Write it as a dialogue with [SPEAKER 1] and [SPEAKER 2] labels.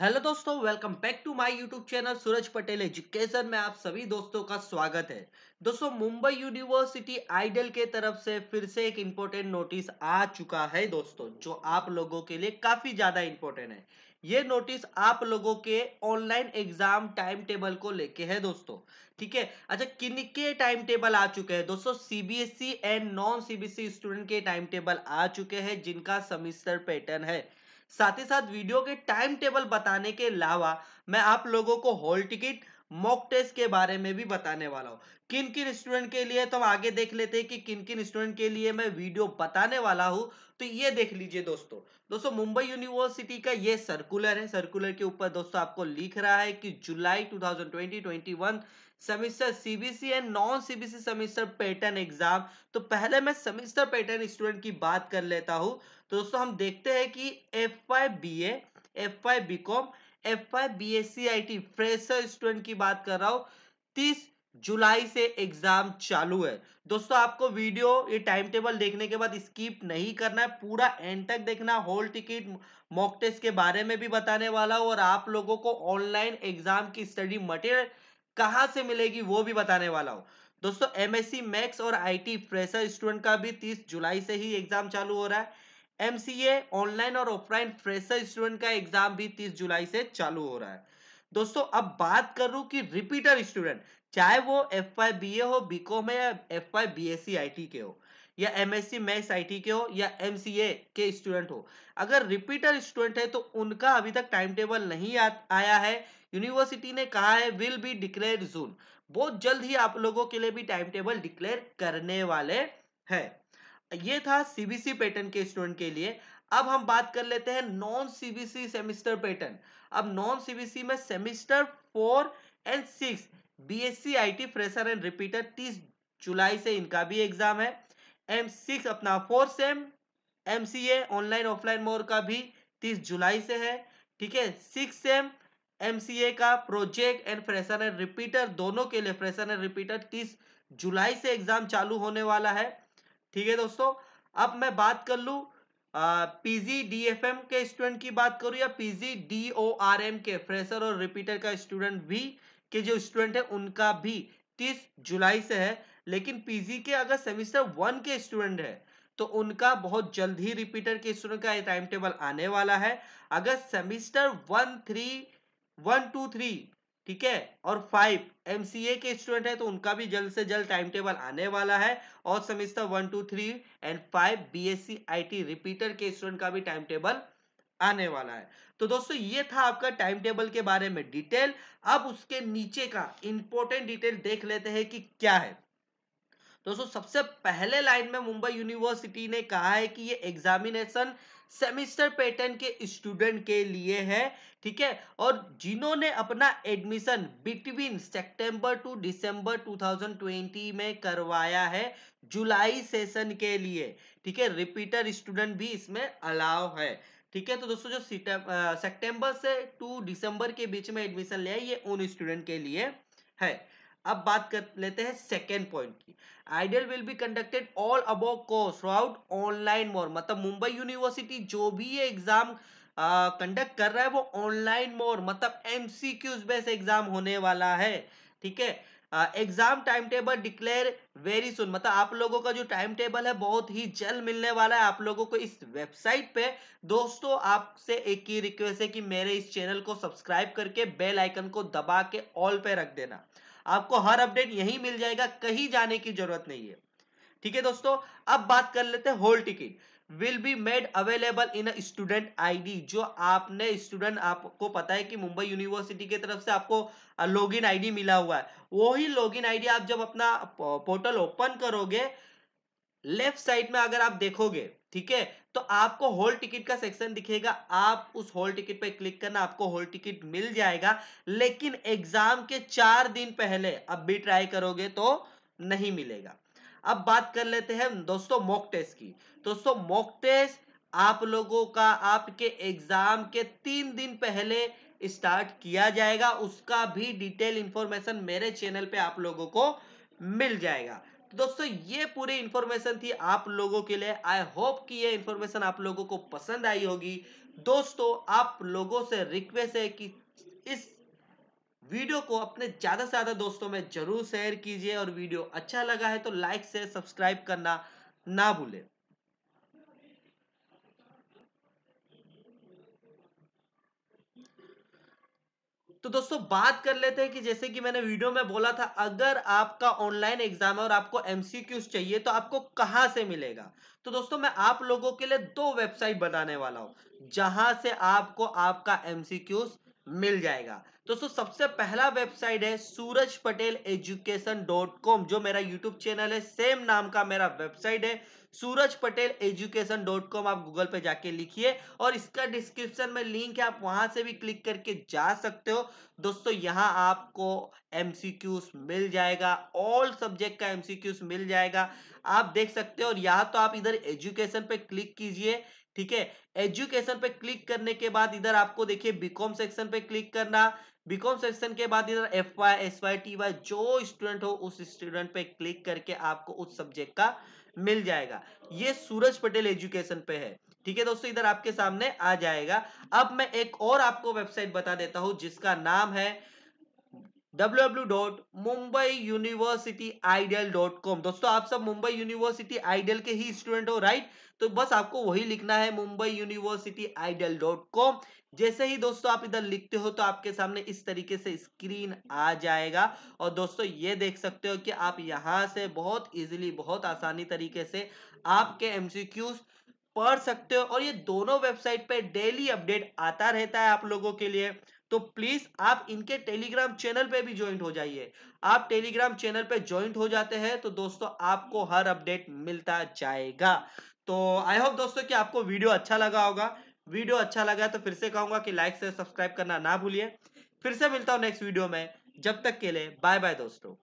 [SPEAKER 1] hello दोस्तों welcome back to my YouTube channel Suraj Patel education में आप सभी दोस्तों का स्वागत है दोस्तों मुंबई यूनिवर्सिटी आइडल के तरफ से फिर से एक इम्पोर्टेंट नोटिस आ चुका है दोस्तों जो आप लोगों के लिए काफी ज्यादा इम्पोर्टेंट है ये नोटिस आप लोगों के ऑनलाइन एग्जाम टाइम टेबल को लेके है दोस्तों ठीक है अच्छा किन के टाइम टेबल आ चुके हैं दोस्तों CBSE and non CBSE student के टाइम टेबल आ चुके हैं जिनका सेमिस्टर पैटर्न है साथ ही साथ वीडियो के टाइम टेबल बताने के अलावा मैं आप लोगों को हॉल टिकट मॉक टेस्ट के बारे में भी बताने वाला हूँ किन किन स्टूडेंट के लिए तो हम आगे देख लेते हैं कि किन किन स्टूडेंट के लिए मैं वीडियो बताने वाला हूँ तो ये देख लीजिए दोस्तों दोस्तों मुंबई यूनिवर्सिटी का ये सर्कुलर है सर्कुलर के ऊपर दोस्तों आपको लिख रहा है कि जुलाई two thousand semester CBC and non CBC semester pattern exam तो पहले मैं सेमिस्टर पैटर्न स्टूडेंट की बात कर लेता हूं तो दोस्तों हम देखते हैं कि F I B F I B com F I B S C I T fresher student की बात कर रहा हूँ तीस जुलाई से एग्जाम चालू है दोस्तों आपको वीडियो ये टाइम टेबल देखने के बाद स्किप नहीं करना है पूरा एंड तक देखना होल टिकट मॉक टेस्ट के बारे में भी बताने वाला हूं और आप लोगों को ऑनलाइन एग्जाम की स्टडी मटेरियल कहा से मिलेगी वो भी बताने वाला हूं दोस्तों एमएससी मैक्स और आईटी फ्रेशर स्टूडेंट का भी 30 जुलाई से ही एग्जाम चालू हो रहा है एमसीए ऑनलाइन और ऑफलाइन फ्रेशर स्टूडेंट का एग्जाम भी 30 जुलाई से चालू हो रहा है दोस्तों अब बात करूं कि रिपीटर स्टूडेंट चाहे वो एफ आई बी ए हो बीकॉम है या F I B S C I T के हो या एमएससी मैथ्स आईटी के हो या एमसीए के स्टूडेंट हो अगर रिपीटर स्टूडेंट है तो उनका अभी तक टाइम टेबल नहीं आ, आया है यूनिवर्सिटी ने कहा है विल बी डिक्लेयर जून बहुत जल्द ही आप लोगों के लिए भी टाइम टेबल डिक्लेयर करने वाले है ये था सीबीसी पैटर्न के स्टूडेंट के लिए अब हम बात कर लेते हैं नॉन सीबीसी सेमिस्टर पैटर्न अब नॉन सीबीसी में semester four and six BSc IT fresher and repeater 30 जुलाई से इनका भी एग्जाम है एम सिक्स अपना fourth sem M C A online offline mode का भी तीस जुलाई से है ठीक है six sem M C A का project and fresher and repeater दोनों के लिए फ्रेशन एंड रिपीटर तीस जुलाई से एग्जाम चालू होने वाला है ठीक है दोस्तों अब मैं बात कर लूँ पीजी डीएफएम के स्टूडेंट की बात करूँ या पीजी डीओआरएम के फ्रेशर और रिपीटर का स्टूडेंट भी के जो स्टूडेंट है उनका भी तीस जुलाई से है लेकिन पीजी के अगर सेमिस्टर वन के स्टूडेंट है तो उनका बहुत जल्द ही रिपीटर के स्टूडेंट का टाइम टेबल आने वाला है अगर semester one three one two three ठीक है और फाइव एमसीए के स्टूडेंट है तो उनका भी जल्द से जल्द टाइम टेबल आने वाला है और semester one two three and five BSc IT repeater के स्टूडेंट का भी टाइम टेबल आने वाला है तो दोस्तों ये था आपका टाइम टेबल के बारे में डिटेल अब उसके नीचे का इंपॉर्टेंट डिटेल देख लेते हैं कि क्या है दोस्तों सबसे पहले लाइन में मुंबई यूनिवर्सिटी ने कहा है कि ये एग्जामिनेशन सेमिस्टर पैटर्न के स्टूडेंट के लिए है ठीक है और जिन्होंने अपना एडमिशन बिटवीन सितंबर टू दिसंबर 2020 में करवाया है जुलाई सेशन के लिए ठीक है रिपीटर स्टूडेंट भी इसमें अलाव है ठीक है तो दोस्तों जो सितंबर से टू दिसंबर के बीच में एडमिशन लिया ये उन स्टूडेंट के लिए है अब बात कर लेते हैं सेकेंड पॉइंट की ideal will be conducted all above course out online mode मतलब मुंबई यूनिवर्सिटी जो भी ये एग्जाम कंडक्ट कर रहा है वो ऑनलाइन मोर मतलब एमसीक्यूज बेस एग्जाम होने वाला है ठीक है exam time table declare very soon मतलब आप लोगों का जो टाइम टेबल है बहुत ही जल्द मिलने वाला है आप लोगों को इस वेबसाइट पे दोस्तों आपसे एक ही रिक्वेस्ट है कि मेरे इस चैनल को सब्सक्राइब करके बेल आइकन को दबा के ऑल पे रख देना आपको हर अपडेट यही मिल जाएगा कहीं जाने की जरूरत नहीं है ठीक है दोस्तों अब बात कर लेते हैं hall ticket will be made available in student ID जो आपने स्टूडेंट आपको पता है कि मुंबई यूनिवर्सिटी की तरफ से आपको लॉगिन आईडी मिला हुआ है वही लॉगिन आईडी आप जब अपना पोर्टल ओपन करोगे लेफ्ट साइड में अगर आप देखोगे ठीक है तो आपको होल टिकट का सेक्शन दिखेगा आप उस होल टिकट पर क्लिक करना आपको होल टिकट मिल जाएगा लेकिन एग्जाम के चार दिन पहले अब भी ट्राई करोगे तो नहीं मिलेगा अब बात कर लेते हैं दोस्तों मॉक टेस्ट की दोस्तों मॉक टेस्ट आप लोगों का आपके एग्जाम के तीन दिन पहले स्टार्ट किया जाएगा उसका भी डिटेल इंफॉर्मेशन मेरे चैनल पे आप लोगों को मिल जाएगा दोस्तों ये पूरी इंफॉर्मेशन थी आप लोगों के लिए आई होप कि ये इन्फॉर्मेशन आप लोगों को पसंद आई होगी दोस्तों आप लोगों से रिक्वेस्ट है कि इस वीडियो को अपने ज़्यादा से ज़्यादा दोस्तों में जरूर शेयर कीजिए और वीडियो अच्छा लगा है तो लाइक से सब्सक्राइब करना ना भूलें तो दोस्तों बात कर लेते हैं कि जैसे कि मैंने वीडियो में बोला था अगर आपका ऑनलाइन एग्जाम है और आपको एमसीक्यूज चाहिए तो आपको कहां से मिलेगा तो दोस्तों मैं आप लोगों के लिए दो वेबसाइट बनाने वाला हूं जहां से आपको आपका एमसीक्यूज मिल जाएगा दोस्तों सबसे पहला वेबसाइट है Suraj Patel education dot com जो मेरा यूट्यूब चैनल है सेम नाम का मेरा वेबसाइट है Suraj Patel education dot com आप गूगल पे जाके लिखिए और इसका डिस्क्रिप्शन में लिंक है आप वहां से भी क्लिक करके जा सकते हो दोस्तों यहाँ आपको एमसीक्यूज मिल जाएगा ऑल सब्जेक्ट का एमसीक्यूज मिल जाएगा आप देख सकते हो और यहाँ तो आप इधर एजुकेशन पे क्लिक कीजिए ठीक है एजुकेशन पे क्लिक करने के बाद इधर आपको देखिए बीकॉम सेक्शन पे क्लिक करना बीकॉम सेक्शन के बाद इधर F Y S Y T Y जो स्टूडेंट हो उस स्टूडेंट पे क्लिक करके आपको उस सब्जेक्ट का मिल जाएगा ये सूरज पटेल एजुकेशन पे है ठीक है दोस्तों इधर आपके सामने आ जाएगा अब मैं एक और आपको वेबसाइट बता देता हूं जिसका नाम है www.mumbaiuniversityideal.com दोस्तों आप सब मुंबई यूनिवर्सिटी आइडियल के ही स्टूडेंट हो राइट तो बस आपको वही लिखना है Mumbai university ideal dot com जैसे ही दोस्तों आप इधर लिखते हो तो आपके सामने इस तरीके से स्क्रीन आ जाएगा और दोस्तों ये देख सकते हो कि आप यहाँ से बहुत इजीली बहुत आसानी तरीके से आपके एम पढ़ सकते हो और ये दोनों वेबसाइट पे डेली अपडेट आता रहता है आप लोगों के लिए तो प्लीज आप इनके टेलीग्राम चैनल पे भी ज्वाइंट हो जाइए आप टेलीग्राम चैनल पे ज्वाइंट हो जाते हैं तो दोस्तों आपको हर अपडेट मिलता जाएगा तो आई होप दोस्तों कि आपको वीडियो अच्छा लगा होगा वीडियो अच्छा लगा तो फिर से कहूंगा कि लाइक से सब्सक्राइब करना ना भूलिए फिर से मिलता हूं नेक्स्ट वीडियो में जब तक के लिए बाय बाय दोस्तों